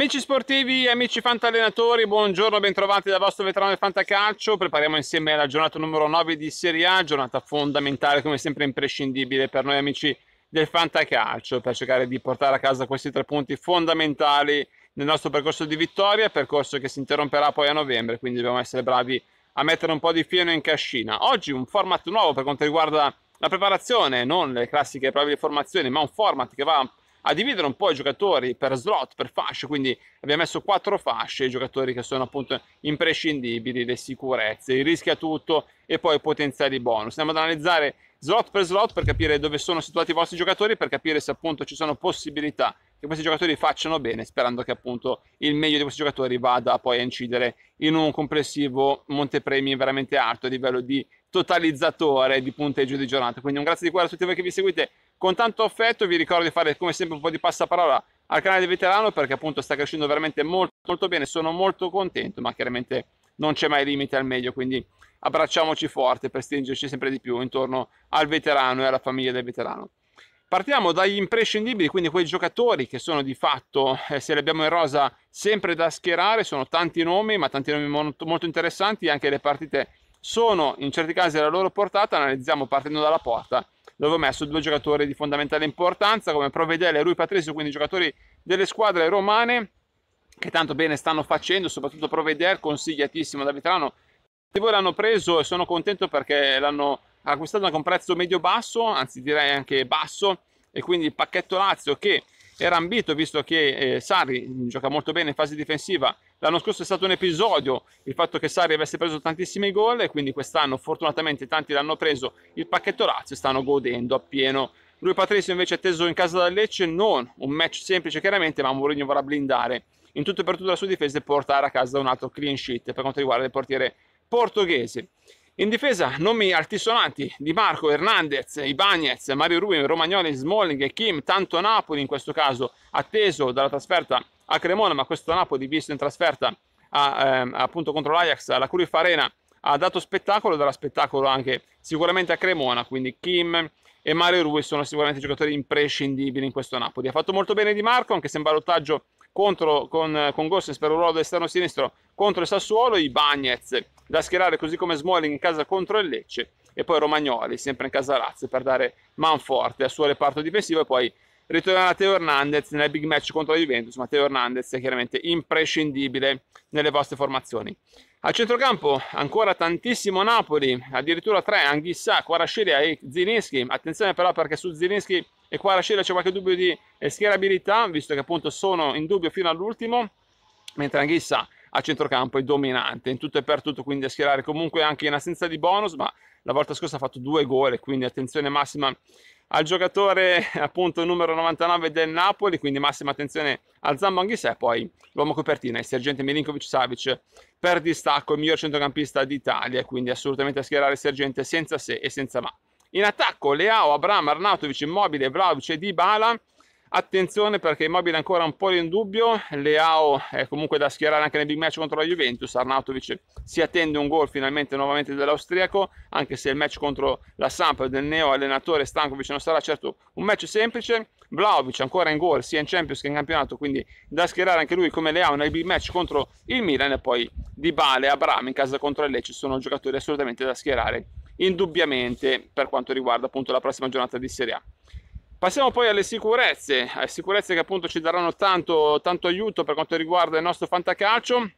Amici sportivi, amici fantallenatori, buongiorno, bentrovati dal vostro veterano del Fantacalcio. Prepariamo insieme la giornata numero 9 di Serie A, giornata fondamentale, come sempre imprescindibile per noi amici del Fantacalcio, per cercare di portare a casa questi tre punti fondamentali nel nostro percorso di vittoria, percorso che si interromperà poi a novembre, quindi dobbiamo essere bravi a mettere un po' di fieno in cascina. Oggi un format nuovo per quanto riguarda la preparazione, non le classiche probabili formazioni, ma un format che va a dividere un po' i giocatori per slot, per fasce, quindi abbiamo messo quattro fasce, i giocatori che sono appunto imprescindibili, le sicurezze, il rischio a tutto e poi i potenziali bonus. Andiamo ad analizzare slot per slot per capire dove sono situati i vostri giocatori, per capire se appunto ci sono possibilità che questi giocatori facciano bene, sperando che appunto il meglio di questi giocatori vada poi a incidere in un complessivo montepremi veramente alto a livello di totalizzatore di punteggio di giornata. Quindi un grazie di cuore a tutti voi che mi seguite con tanto affetto. Vi ricordo di fare come sempre un po' di passaparola al canale del Veterano perché appunto sta crescendo veramente molto, molto bene. Sono molto contento, ma chiaramente non c'è mai limite al meglio. Quindi abbracciamoci forte per stringerci sempre di più intorno al veterano e alla famiglia del veterano. Partiamo dagli imprescindibili, quindi quei giocatori che sono di fatto, eh, se li abbiamo in rosa, sempre da schierare, sono tanti nomi, ma tanti nomi molto, molto interessanti, anche le partite sono in certi casi alla loro portata, analizziamo partendo dalla porta, dove ho messo due giocatori di fondamentale importanza come Provedele e Rui Patrizio, quindi giocatori delle squadre romane che tanto bene stanno facendo, soprattutto Provedere, consigliatissimo da veterano. Voi l'hanno preso e sono contento perché l'hanno acquistato anche a un prezzo medio-basso, anzi direi anche basso, e quindi il pacchetto Lazio che era ambito visto che eh, Sarri mm, gioca molto bene in fase difensiva. L'anno scorso è stato un episodio il fatto che Sarri avesse preso tantissimi gol e quindi quest'anno fortunatamente tanti l'hanno preso il pacchetto Lazio stanno godendo appieno. Lui Patrizio invece è teso in casa da Lecce, non un match semplice chiaramente, ma Mourinho vorrà blindare in tutto e per tutto la sua difesa e portare a casa un altro clean sheet per quanto riguarda il portiere portoghese. In difesa nomi altisonanti di Marco, Hernandez, Ibanez, Mario Rubin, Romagnoli, Smalling e Kim, tanto Napoli in questo caso atteso dalla trasferta a Cremona, ma questo Napoli visto in trasferta a, eh, appunto contro l'Ajax alla Curif Arena ha dato spettacolo, darà spettacolo anche sicuramente a Cremona, quindi Kim e Mario Rui sono sicuramente giocatori imprescindibili in questo Napoli. Ha fatto molto bene Di Marco, anche se in ballottaggio contro, con, eh, con Gossens per un ruolo esterno sinistro contro il Sassuolo, i Bagnez da schierare così come Smalling in casa contro il Lecce e poi Romagnoli sempre in casa Lazio per dare man forte al suo reparto difensivo e poi ritornerà Teo Hernandez nel big match contro la Juventus, Matteo Hernandez è chiaramente imprescindibile nelle vostre formazioni. Al centrocampo ancora tantissimo Napoli, addirittura tre, Anghissà, Quarascilia e Zilinski, attenzione però perché su Zilinski e qua la scena c'è qualche dubbio di eh, schierabilità visto che appunto sono in dubbio fino all'ultimo mentre Anghissa a centrocampo è dominante in tutto e per tutto quindi a schierare comunque anche in assenza di bonus ma la volta scorsa ha fatto due gol quindi attenzione massima al giocatore appunto numero 99 del Napoli quindi massima attenzione al Zambo Anghissà e poi l'uomo copertina il sergente Milinkovic Savic per distacco il miglior centrocampista d'Italia quindi assolutamente a schierare il sergente senza se e senza ma in attacco Leao, Abramo, Arnautovic, Immobile, Vlaovic e Dybala. Attenzione perché Immobile è ancora un po' in dubbio, Leao è comunque da schierare anche nel big match contro la Juventus, Arnautovic si attende un gol finalmente nuovamente dall'austriaco, anche se il match contro la Samp del neo allenatore Stankovic non sarà certo un match semplice, Vlaovic ancora in gol sia in Champions che in campionato, quindi da schierare anche lui come Leao nel big match contro il Milan e poi Dybala e Abram in casa contro il Lecce sono giocatori assolutamente da schierare indubbiamente per quanto riguarda appunto la prossima giornata di Serie A. Passiamo poi alle sicurezze, alle sicurezze che appunto ci daranno tanto, tanto aiuto per quanto riguarda il nostro fantacalcio.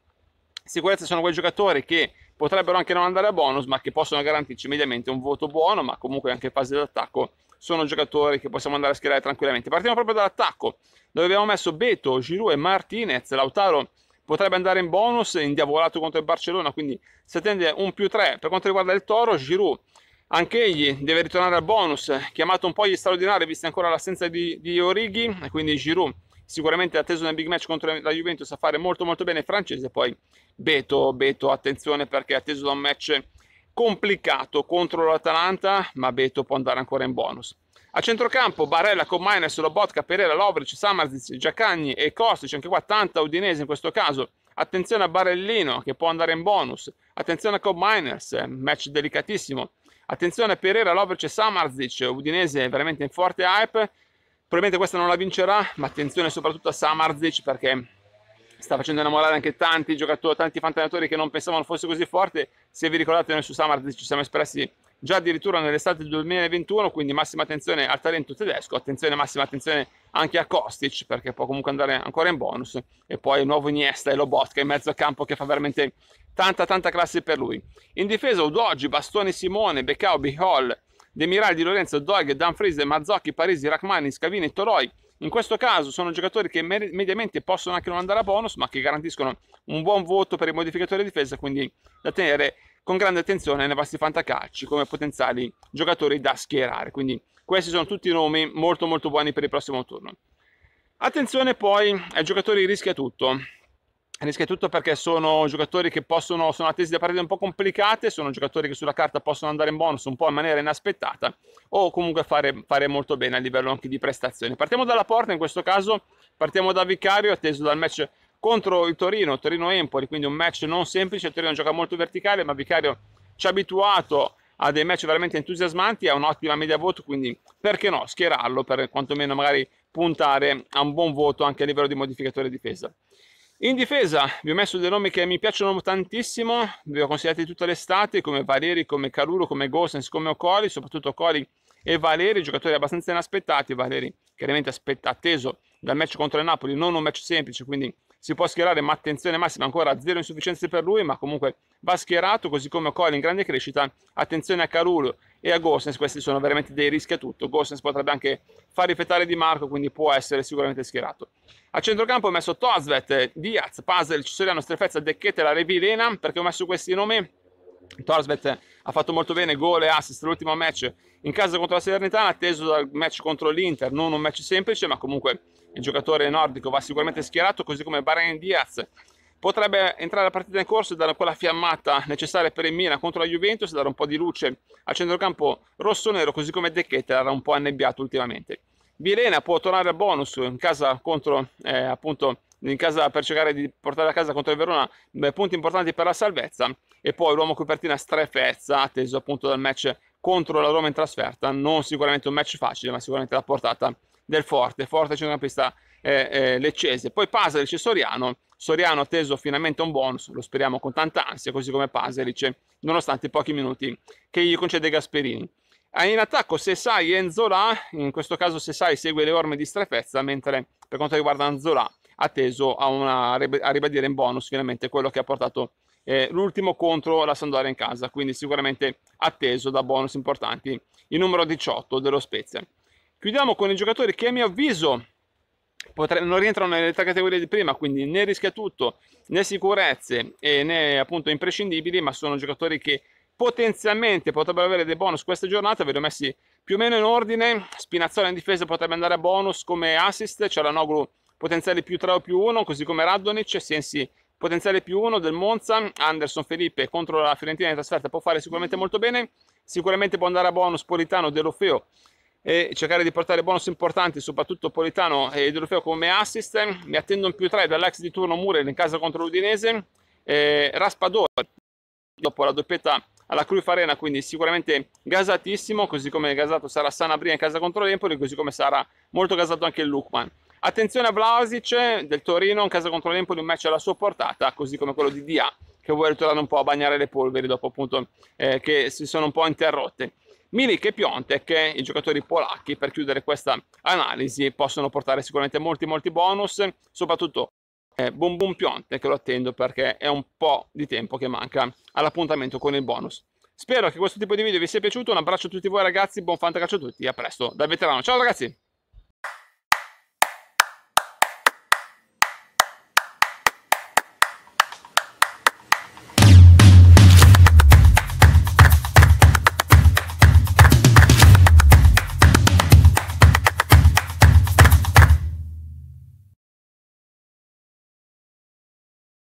Sicurezze sono quei giocatori che potrebbero anche non andare a bonus, ma che possono garantirci mediamente un voto buono, ma comunque anche in fase d'attacco sono giocatori che possiamo andare a schierare tranquillamente. Partiamo proprio dall'attacco, dove abbiamo messo Beto, Giroud e Martinez, Lautaro potrebbe andare in bonus indiavolato contro il Barcellona, quindi si attende un più 3. Per quanto riguarda il Toro, Giroud anche egli deve ritornare al bonus, chiamato un po' gli straordinari, vista ancora l'assenza di, di Orighi, e quindi Giroud sicuramente atteso nel big match contro la Juventus a fare molto molto bene il francese, poi Beto, Beto attenzione perché è atteso da un match complicato contro l'Atalanta, ma Beto può andare ancora in bonus. A centrocampo Barella con Maines, Lobotka, Pereira, Lovric, Samarzic, Giacagni e Kostic, anche qua tanta Udinese in questo caso. Attenzione a Barellino che può andare in bonus. Attenzione a Cobb Miners, match delicatissimo. Attenzione a Pereira, Lovric e Samarzic, Udinese veramente in forte hype. Probabilmente questa non la vincerà, ma attenzione soprattutto a Samarzic perché sta facendo innamorare anche tanti giocatori, tanti fantanatori che non pensavano fosse così forte. Se vi ricordate, noi su Samart ci siamo espressi già addirittura nell'estate del 2021, quindi massima attenzione al talento tedesco, attenzione, massima attenzione anche a Kostic, perché può comunque andare ancora in bonus, e poi il nuovo Iniesta e Lobotka in mezzo a campo che fa veramente tanta tanta classe per lui. In difesa Udogi, Bastone, Simone, Beccao, Bihol, Demirali, Di Lorenzo, Doig, Danfries, Mazzocchi, Parisi, Rachmani, Scavini, Toroi, in questo caso sono giocatori che mediamente possono anche non andare a bonus, ma che garantiscono un buon voto per il modificatore di difesa, quindi da tenere con grande attenzione nei vostri fantacalci come potenziali giocatori da schierare. Quindi questi sono tutti nomi molto molto buoni per il prossimo turno. Attenzione poi ai giocatori rischia tutto rischia tutto perché sono giocatori che possono, sono attesi da partite un po' complicate, sono giocatori che sulla carta possono andare in bonus un po' in maniera inaspettata o comunque fare, fare molto bene a livello anche di prestazioni. Partiamo dalla porta, in questo caso partiamo da Vicario, atteso dal match contro il Torino, Torino-Empoli, quindi un match non semplice, il Torino gioca molto verticale, ma Vicario ci ha abituato a dei match veramente entusiasmanti, ha un'ottima media voto, quindi perché no, schierarlo per quantomeno magari puntare a un buon voto anche a livello di modificatore difesa. In difesa vi ho messo dei nomi che mi piacciono tantissimo, vi ho consigliati tutta l'estate, come Valeri, come Caruro, come Gosens, come Ocori, soprattutto Ocori e Valeri, giocatori abbastanza inaspettati, Valeri chiaramente aspetta, atteso dal match contro il Napoli, non un match semplice, quindi si può schierare, ma attenzione massima, ancora zero insufficienze per lui, ma comunque va schierato, così come Ocori in grande crescita, attenzione a Caruro e a Gosens questi sono veramente dei rischi a tutto. Gosens potrebbe anche far riflettare Di Marco, quindi può essere sicuramente schierato. A centrocampo ho messo Torsvet, Diaz, Pasel, Cesariano, Strefezza, Decchete, la Revilena, perché ho messo questi nomi. Torsvet ha fatto molto bene, gol e assist l'ultimo match in casa contro la Salernitana, atteso dal match contro l'Inter, non un match semplice, ma comunque il giocatore nordico va sicuramente schierato, così come Baren Diaz Potrebbe entrare la partita in corso e dare quella fiammata necessaria per il Milan contro la Juventus, dare un po' di luce al centrocampo rosso-nero, così come De Ketter era un po' annebbiato ultimamente. Vilena può tornare a bonus in casa, contro, eh, appunto, in casa per cercare di portare a casa contro il Verona beh, punti importanti per la salvezza e poi l'uomo copertina strefezza atteso appunto dal match contro la Roma in trasferta non sicuramente un match facile ma sicuramente la portata del forte forte centrocampista eh, eh, Leccese, poi Pasalic e Soriano, Soriano ha atteso finalmente un bonus, lo speriamo con tanta ansia, così come Pasalic, nonostante i pochi minuti che gli concede Gasperini. Eh, in attacco Sessai e Enzola, in questo caso se sai, segue le orme di strefezza, mentre per quanto riguarda Enzola atteso a, una, a ribadire in bonus finalmente quello che ha portato eh, l'ultimo contro la Sandoria in casa, quindi sicuramente atteso da bonus importanti il numero 18 dello Spezia. Chiudiamo con i giocatori che a mio avviso potre- non rientrano nelle tre categorie di prima, quindi né rischia tutto, né sicurezze né appunto imprescindibili, ma sono giocatori che potenzialmente potrebbero avere dei bonus questa giornata, ve li ho messi più o meno in ordine, Spinazzola in difesa potrebbe andare a bonus come assist, c'è la Noglu potenziale più 3 o più 1, così come Radonic, Sensi potenziale più 1 del Monza, Anderson Felipe contro la Fiorentina in trasferta può fare sicuramente molto bene, sicuramente può andare a bonus Politano, De Lofeo e cercare di portare bonus importanti, soprattutto Politano e Idrofeo come assist. Mi attendo un più 3 dall'ex di turno Murel in casa contro l'Udinese. Eh, Raspadori dopo la doppietta alla Cruyff Arena, quindi sicuramente gasatissimo, così come gasato sarà Sanabria in casa contro l'Empoli, così come sarà molto gasato anche il Lukman. Attenzione a Vlaovic del Torino in casa contro l'Empoli, un match alla sua portata, così come quello di Dia, che vuole tornare un po' a bagnare le polveri dopo appunto eh, che si sono un po' interrotte. Milik e Piontek, i giocatori polacchi, per chiudere questa analisi, possono portare sicuramente molti molti bonus, soprattutto eh, Boom Boom Piontek lo attendo perché è un po' di tempo che manca all'appuntamento con il bonus. Spero che questo tipo di video vi sia piaciuto, un abbraccio a tutti voi ragazzi, buon fantacalcio a tutti, a presto dal veterano, ciao ragazzi!